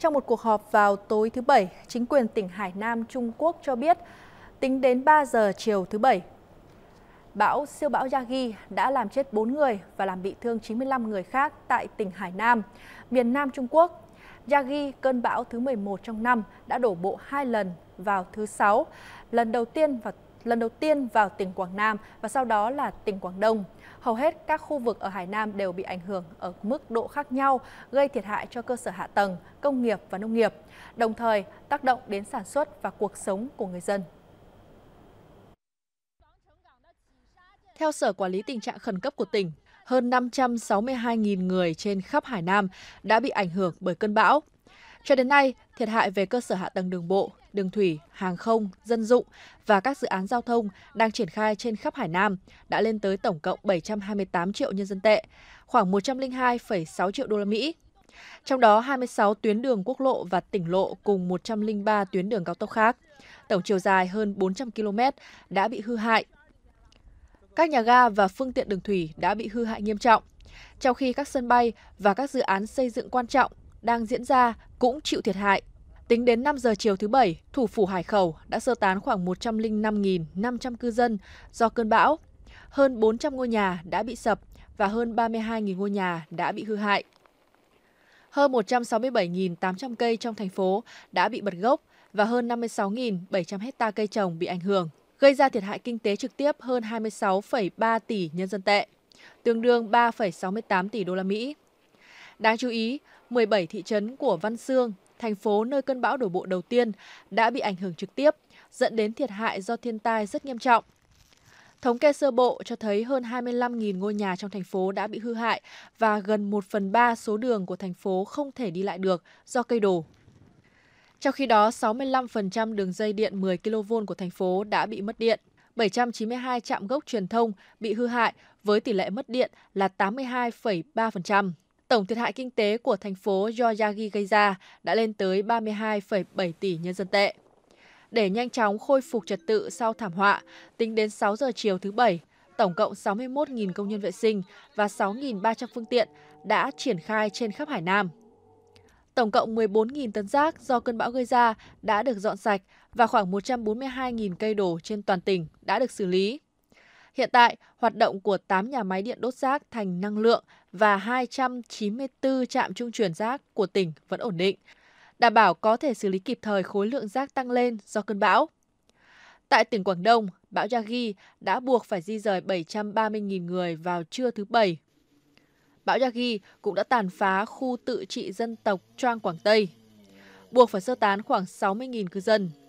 Trong một cuộc họp vào tối thứ Bảy, chính quyền tỉnh Hải Nam, Trung Quốc cho biết tính đến 3 giờ chiều thứ Bảy, bão siêu bão Yagi đã làm chết 4 người và làm bị thương 95 người khác tại tỉnh Hải Nam, miền Nam Trung Quốc. Yagi, cơn bão thứ 11 trong năm, đã đổ bộ hai lần vào thứ Sáu, lần đầu tiên vào lần đầu tiên vào tỉnh Quảng Nam và sau đó là tỉnh Quảng Đông. Hầu hết các khu vực ở Hải Nam đều bị ảnh hưởng ở mức độ khác nhau, gây thiệt hại cho cơ sở hạ tầng, công nghiệp và nông nghiệp, đồng thời tác động đến sản xuất và cuộc sống của người dân. Theo Sở Quản lý Tình trạng Khẩn cấp của tỉnh, hơn 562.000 người trên khắp Hải Nam đã bị ảnh hưởng bởi cơn bão. Cho đến nay, thiệt hại về cơ sở hạ tầng đường bộ, đường thủy, hàng không, dân dụng và các dự án giao thông đang triển khai trên khắp Hải Nam đã lên tới tổng cộng 728 triệu nhân dân tệ, khoảng 102,6 triệu đô la Mỹ. Trong đó 26 tuyến đường quốc lộ và tỉnh lộ cùng 103 tuyến đường cao tốc khác, tổng chiều dài hơn 400 km đã bị hư hại. Các nhà ga và phương tiện đường thủy đã bị hư hại nghiêm trọng, trong khi các sân bay và các dự án xây dựng quan trọng đang diễn ra cũng chịu thiệt hại. Tính đến 5 giờ chiều thứ Bảy, thủ phủ Hải Khẩu đã sơ tán khoảng 105.500 cư dân do cơn bão. Hơn 400 ngôi nhà đã bị sập và hơn 32.000 ngôi nhà đã bị hư hại. Hơn 167.800 cây trong thành phố đã bị bật gốc và hơn 56.700 hecta cây trồng bị ảnh hưởng, gây ra thiệt hại kinh tế trực tiếp hơn 26,3 tỷ nhân dân tệ, tương đương 3,68 tỷ đô la Mỹ. Đáng chú ý, 17 thị trấn của Văn Xương, thành phố nơi cơn bão đổ bộ đầu tiên, đã bị ảnh hưởng trực tiếp, dẫn đến thiệt hại do thiên tai rất nghiêm trọng. Thống kê sơ bộ cho thấy hơn 25.000 ngôi nhà trong thành phố đã bị hư hại và gần 1 phần 3 số đường của thành phố không thể đi lại được do cây đổ. Trong khi đó, 65% đường dây điện 10 kV của thành phố đã bị mất điện. 792 trạm gốc truyền thông bị hư hại với tỷ lệ mất điện là 82,3% tổng thiệt hại kinh tế của thành phố Yoyagi gây ra đã lên tới 32,7 tỷ nhân dân tệ. Để nhanh chóng khôi phục trật tự sau thảm họa, tính đến 6 giờ chiều thứ Bảy, tổng cộng 61.000 công nhân vệ sinh và 6.300 phương tiện đã triển khai trên khắp Hải Nam. Tổng cộng 14.000 tấn rác do cơn bão gây ra đã được dọn sạch và khoảng 142.000 cây đổ trên toàn tỉnh đã được xử lý. Hiện tại, hoạt động của 8 nhà máy điện đốt rác thành năng lượng và 294 trạm trung chuyển rác của tỉnh vẫn ổn định, đảm bảo có thể xử lý kịp thời khối lượng rác tăng lên do cơn bão. Tại tỉnh Quảng Đông, bão Yagi đã buộc phải di rời 730.000 người vào trưa thứ Bảy. Bão Yagi cũng đã tàn phá khu tự trị dân tộc Trang Quảng Tây, buộc phải sơ tán khoảng 60.000 cư dân.